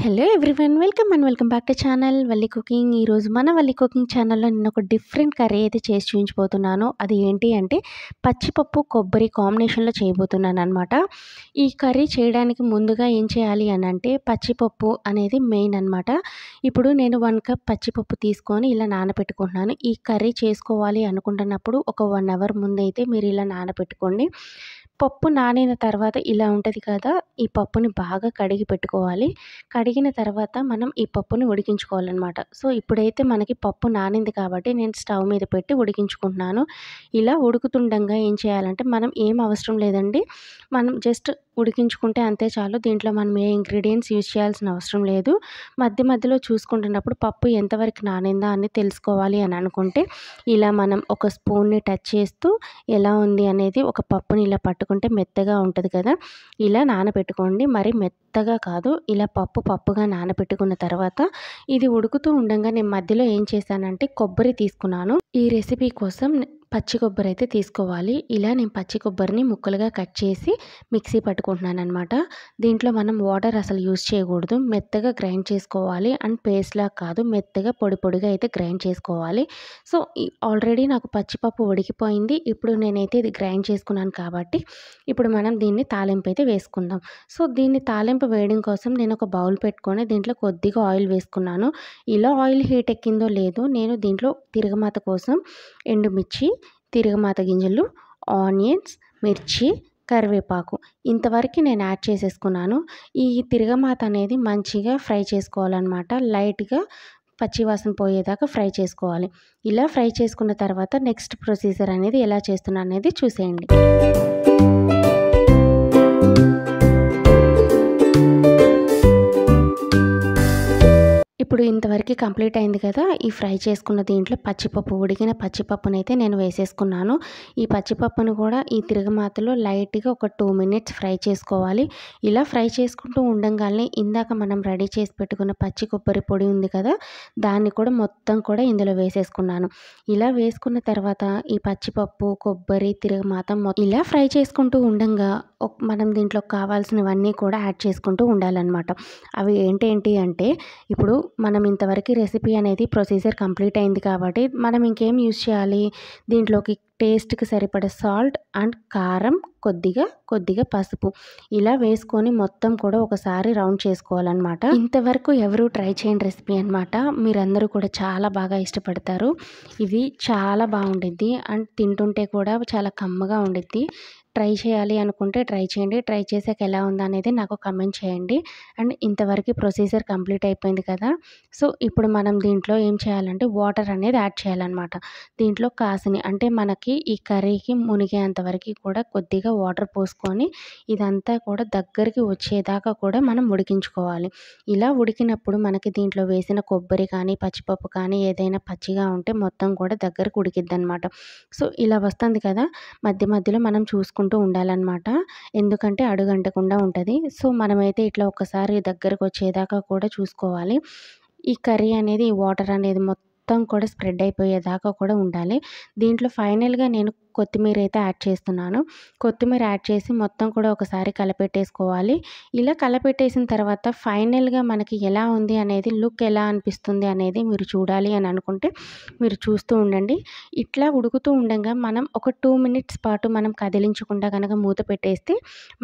hello everyone welcome and welcome back to channel Valli cooking ఈరోజు మన Valli cooking ఛానల్లో నేను ఒక డిఫరెంట్ కర్రీ అయితే చేసి చూపించబోతున్నాను అది ఏంటి అంటే పచ్చిపప్పు కొబ్బరి కాంబినేషన్లో చేయబోతున్నాను అనమాట ఈ కర్రీ చేయడానికి ముందుగా ఏం చేయాలి అని అంటే పచ్చిపప్పు అనేది మెయిన్ అనమాట ఇప్పుడు నేను వన్ కప్ పచ్చిపప్పు తీసుకొని ఇలా నానబెట్టుకుంటున్నాను ఈ కర్రీ చేసుకోవాలి అనుకుంటున్నప్పుడు ఒక వన్ అవర్ ముందైతే మీరు ఇలా నానబెట్టుకోండి పప్పు నానిన తర్వాత ఇలా ఉంటుంది కదా ఈ పప్పుని బాగా కడిగి పెట్టుకోవాలి కడిగిన తర్వాత మనం ఈ పప్పుని ఉడికించుకోవాలన్నమాట సో ఇప్పుడైతే మనకి పప్పు నానింది కాబట్టి నేను స్టవ్ మీద పెట్టి ఉడికించుకుంటున్నాను ఇలా ఉడుకుతుండగా ఏం చేయాలంటే మనం ఏం అవసరం లేదండి మనం జస్ట్ ఉడికించుకుంటే అంతే చాలు దీంట్లో మనం ఏ ఇంగ్రీడియంట్స్ యూజ్ చేయాల్సిన అవసరం లేదు మధ్య మధ్యలో చూసుకుంటున్నప్పుడు పప్పు ఎంతవరకు నానిందా అని తెలుసుకోవాలి అని అనుకుంటే ఇలా మనం ఒక స్పూన్ని టచ్ చేస్తూ ఎలా ఉంది అనేది ఒక పప్పుని ఇలా పట్టుకుంటే మెత్తగా ఉంటుంది కదా ఇలా నానబెట్టుకోండి మరి మెత్తగా కాదు ఇలా పప్పు పప్పుగా నానబెట్టుకున్న తర్వాత ఇది ఉడుకుతూ ఉండగా నేను మధ్యలో ఏం చేశానంటే కొబ్బరి తీసుకున్నాను ఈ రెసిపీ కోసం పచ్చి కొబ్బరి అయితే తీసుకోవాలి ఇలా నేను పచ్చి కొబ్బరిని ముక్కలుగా కట్ చేసి మిక్సీ పట్టుకుంటున్నాను అనమాట దీంట్లో మనం వాటర్ అసలు యూజ్ చేయకూడదు మెత్తగా గ్రైండ్ చేసుకోవాలి అండ్ పేస్ట్లా కాదు మెత్తగా పొడి పొడిగా అయితే గ్రైండ్ చేసుకోవాలి సో ఆల్రెడీ నాకు పచ్చిపప్పు ఉడికిపోయింది ఇప్పుడు నేనైతే ఇది గ్రైండ్ చేసుకున్నాను కాబట్టి ఇప్పుడు మనం దీన్ని తాలింపు అయితే వేసుకుందాం సో దీన్ని తాలింపు వేయడం కోసం నేను ఒక బౌల్ పెట్టుకొని దీంట్లో కొద్దిగా ఆయిల్ వేసుకున్నాను ఇలా ఆయిల్ హీట్ ఎక్కిందో లేదో నేను దీంట్లో తిరగమాత కోసం ఎండుమిర్చి తిరగమాత గింజలు ఆనియన్స్ మిర్చి కరివేపాకు ఇంతవరకు నేను యాడ్ చేసేసుకున్నాను ఈ తిరగమాత అనేది మంచిగా ఫ్రై చేసుకోవాలన్నమాట లైట్గా పచ్చివాసన పోయేదాకా ఫ్రై చేసుకోవాలి ఇలా ఫ్రై చేసుకున్న తర్వాత నెక్స్ట్ ప్రొసీజర్ అనేది ఎలా చేస్తున్నా అనేది చూసేయండి ఇప్పుడు ఇంతవరకు కంప్లీట్ అయింది కదా ఈ ఫ్రై చేసుకున్న దీంట్లో పచ్చిపప్పు ఉడికిన పచ్చిపప్పునైతే నేను వేసేసుకున్నాను ఈ పచ్చిపప్పును కూడా ఈ తిరగమాతలో లైట్గా ఒక టూ మినిట్స్ ఫ్రై చేసుకోవాలి ఇలా ఫ్రై చేసుకుంటూ ఉండగానే ఇందాక మనం రెడీ చేసి పెట్టుకున్న పచ్చి కొబ్బరి పొడి ఉంది కదా దాన్ని కూడా మొత్తం కూడా ఇందులో వేసేసుకున్నాను ఇలా వేసుకున్న తర్వాత ఈ పచ్చిపప్పు కొబ్బరి తిరగమాత ఇలా ఫ్రై చేసుకుంటూ ఉండగా మనం దీంట్లో కావాల్సినవన్నీ కూడా యాడ్ చేసుకుంటూ ఉండాలన్నమాట అవి ఏంటేంటి అంటే ఇప్పుడు మనం మనం ఇంతవరకు రెసిపీ అనేది ప్రొసీజర్ కంప్లీట్ అయింది కాబట్టి మనం ఇంకేం యూస్ చేయాలి దీంట్లోకి టేస్ట్కి సరిపడ సాల్ట్ అండ్ కారం కొద్దిగా కొద్దిగా పసుపు ఇలా వేసుకొని మొత్తం కూడా ఒకసారి రౌండ్ చేసుకోవాలన్నమాట ఇంతవరకు ఎవరు ట్రై చేయని రెసిపీ అనమాట మీరందరూ కూడా చాలా బాగా ఇష్టపడతారు ఇవి చాలా బాగుండిద్ది అండ్ తింటుంటే కూడా చాలా కమ్మగా ఉండిద్ది ట్రై చేయాలి అనుకుంటే ట్రై చేయండి ట్రై చేసాక ఎలా ఉందనేది నాకు కమెంట్ చేయండి అండ్ ఇంతవరకు ప్రొసీజర్ కంప్లీట్ అయిపోయింది కదా సో ఇప్పుడు మనం దీంట్లో ఏం చేయాలంటే వాటర్ అనేది యాడ్ చేయాలన్నమాట దీంట్లో కాసిని అంటే మనకి మనకి ఈ కర్రీకి వరకు కూడా కొద్దిగా వాటర్ పోసుకొని ఇదంతా కూడా దగ్గరికి వచ్చేదాకా కూడా మనం ఉడికించుకోవాలి ఇలా ఉడికినప్పుడు మనకి దీంట్లో వేసిన కొబ్బరి కానీ పచ్చిపప్పు కానీ ఏదైనా పచ్చిగా ఉంటే మొత్తం కూడా దగ్గరకు ఉడికిద్ది అనమాట సో ఇలా వస్తుంది కదా మధ్య మధ్యలో మనం చూసుకుంటూ ఉండాలన్నమాట ఎందుకంటే అడుగంటకుండా ఉంటుంది సో మనమైతే ఇట్లా ఒకసారి దగ్గరకు వచ్చేదాకా కూడా చూసుకోవాలి ఈ కర్రీ అనేది ఈ వాటర్ అనేది మొత్తం మొత్తం కూడా స్ప్రెడ్ అయిపోయేదాకా కూడా ఉండాలి దీంట్లో ఫైనల్గా నేను కొత్తిమీర అయితే యాడ్ చేస్తున్నాను కొత్తిమీర యాడ్ చేసి మొత్తం కూడా ఒకసారి కలపెట్టేసుకోవాలి ఇలా కలపెట్టేసిన తర్వాత ఫైనల్గా మనకి ఎలా ఉంది అనేది లుక్ ఎలా అనిపిస్తుంది అనేది మీరు చూడాలి అని అనుకుంటే మీరు చూస్తూ ఉండండి ఇట్లా ఉడుకుతూ ఉండగా మనం ఒక టూ మినిట్స్ పాటు మనం కదిలించకుండా కనుక మూత పెట్టేస్తే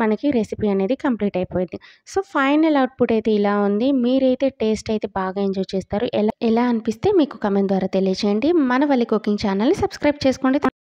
మనకి రెసిపీ అనేది కంప్లీట్ అయిపోయింది సో ఫైనల్ అవుట్పుట్ అయితే ఇలా ఉంది మీరైతే టేస్ట్ అయితే బాగా ఎంజాయ్ చేస్తారు ఎలా ఎలా అనిపిస్తే మీకు కమెంట్ ద్వారా తెలియచేయండి మన వాళ్ళ కుకింగ్ ఛానల్ని సబ్స్క్రైబ్ చేసుకోండి